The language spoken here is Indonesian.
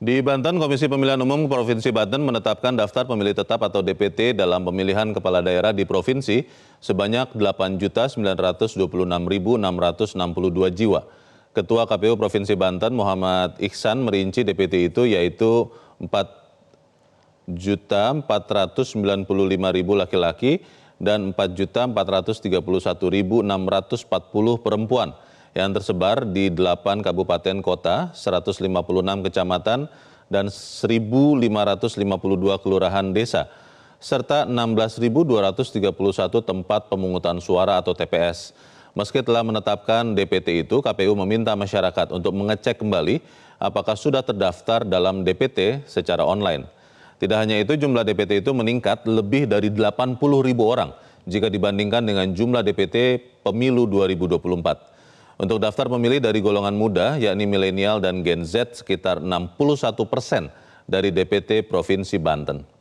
Di Banten, Komisi Pemilihan Umum Provinsi Banten menetapkan daftar pemilih tetap atau DPT dalam pemilihan kepala daerah di provinsi sebanyak 8.926.662 jiwa. Ketua KPU Provinsi Banten Muhammad Iksan merinci DPT itu yaitu 4.495.000 laki-laki dan 4.431.640 perempuan yang tersebar di 8 kabupaten kota, 156 kecamatan, dan 1.552 kelurahan desa, serta 16.231 tempat pemungutan suara atau TPS. Meski telah menetapkan DPT itu, KPU meminta masyarakat untuk mengecek kembali apakah sudah terdaftar dalam DPT secara online. Tidak hanya itu, jumlah DPT itu meningkat lebih dari 80 ribu orang jika dibandingkan dengan jumlah DPT pemilu 2024. Untuk daftar pemilih dari golongan muda, yakni milenial dan Gen Z, sekitar 61 persen dari DPT Provinsi Banten.